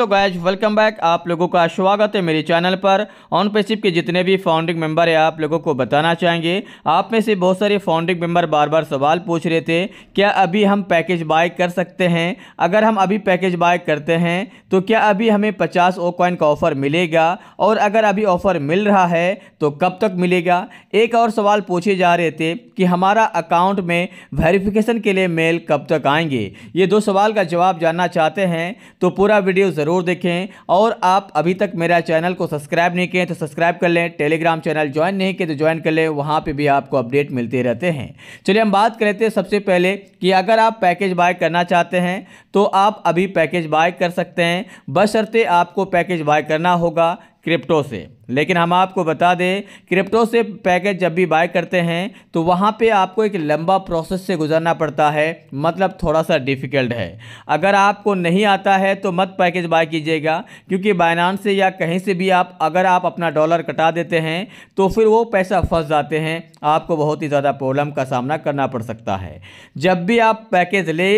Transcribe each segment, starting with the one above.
hello guys welcome back आप लोगों का स्वागत है मेरे चैनल पर ऑन पेसिप के जितने भी फाउंडिंग मेंबर है आप लोगों को बताना चाहेंगे आप में से बहुत सारे फाउंडिंग मेंबर बार बार सवाल पूछ रहे थे क्या अभी हम पैकेज बाय कर सकते हैं अगर हम अभी पैकेज बाय करते हैं तो क्या अभी हमें 50 ओ कॉइन का ऑफ़र मिलेगा और अगर अभी ऑफ़र मिल रहा है तो कब तक मिलेगा एक और सवाल पूछे जा रहे थे कि हमारा अकाउंट में वेरिफिकेशन के लिए मेल कब तक आएंगे ये दो सवाल का जवाब जानना चाहते हैं तो पूरा वीडियो ज़रूर ज़रूर देखें और आप अभी तक मेरा चैनल को सब्सक्राइब नहीं किए तो सब्सक्राइब कर लें टेलीग्राम चैनल ज्वाइन नहीं किए तो ज्वाइन कर लें वहाँ पर भी आपको अपडेट मिलते रहते हैं चलिए हम बात करें हैं सबसे पहले कि अगर आप पैकेज बाय करना चाहते हैं तो आप अभी पैकेज बाय कर सकते हैं बशर्ते आपको पैकेज बाय करना होगा क्रिप्टो से लेकिन हम आपको बता दें क्रिप्टो से पैकेज जब भी बाय करते हैं तो वहाँ पे आपको एक लंबा प्रोसेस से गुजरना पड़ता है मतलब थोड़ा सा डिफ़िकल्ट है अगर आपको नहीं आता है तो मत पैकेज बाय कीजिएगा क्योंकि बाइनान से या कहीं से भी आप अगर आप अपना डॉलर कटा देते हैं तो फिर वो पैसा फंस जाते हैं आपको बहुत ही ज़्यादा प्रॉब्लम का सामना करना पड़ सकता है जब भी आप पैकेज ले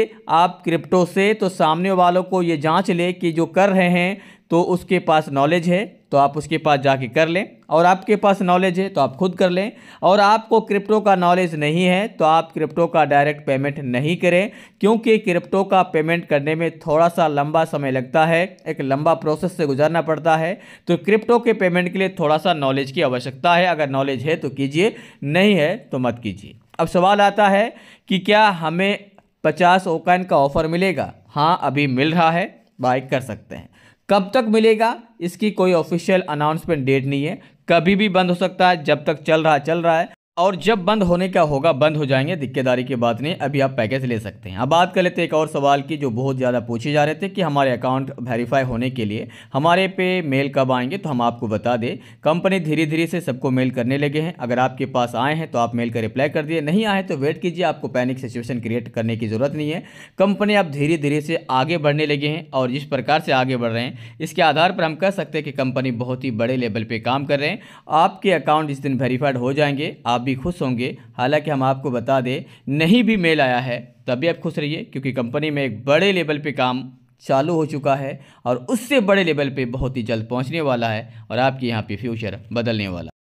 आप क्रिप्टो से तो सामने वालों को ये जाँच ले कि जो कर रहे हैं तो उसके पास नॉलेज है तो आप उसके पास जाके कर लें और आपके पास नॉलेज है तो आप खुद कर लें और आपको क्रिप्टो का नॉलेज नहीं है तो आप क्रिप्टो का डायरेक्ट पेमेंट नहीं करें क्योंकि क्रिप्टो का पेमेंट करने में थोड़ा सा लंबा समय लगता है एक लंबा प्रोसेस से गुजरना पड़ता है तो क्रिप्टो के पेमेंट के लिए थोड़ा सा नॉलेज की आवश्यकता है अगर नॉलेज है तो कीजिए नहीं है तो मत कीजिए अब सवाल आता है कि क्या हमें पचास ओकाइन का ऑफ़र मिलेगा हाँ अभी मिल रहा है बाइक कर सकते हैं कब तक मिलेगा इसकी कोई ऑफिशियल अनाउंसमेंट डेट नहीं है कभी भी बंद हो सकता है जब तक चल रहा चल रहा है और जब बंद होने का होगा बंद हो जाएंगे दिक्केदारी की बात नहीं अभी आप पैकेज ले सकते हैं अब बात कर लेते हैं एक और सवाल की जो बहुत ज़्यादा पूछे जा रहे थे कि हमारे अकाउंट वेरीफाई होने के लिए हमारे पे मेल कब आएंगे तो हम आपको बता दें कंपनी धीरे धीरे से सबको मेल करने लगे हैं अगर आपके पास आए हैं तो आप मेल का रिप्लाई कर दिए नहीं आए तो वेट कीजिए आपको पैनिक सिचुएशन क्रिएट करने की ज़रूरत नहीं है कंपनी आप धीरे धीरे से आगे बढ़ने लगे हैं और जिस प्रकार से आगे बढ़ रहे हैं इसके आधार पर हम कह सकते हैं कि कंपनी बहुत ही बड़े लेवल पर काम कर रहे हैं आपके अकाउंट जिस दिन वेरीफाइड हो जाएंगे आप भी खुश होंगे हालांकि हम आपको बता दें नहीं भी मेल आया है तब भी आप खुश रहिए क्योंकि कंपनी में एक बड़े लेवल पे काम चालू हो चुका है और उससे बड़े लेवल पे बहुत ही जल्द पहुंचने वाला है और आपके यहाँ पे फ्यूचर बदलने वाला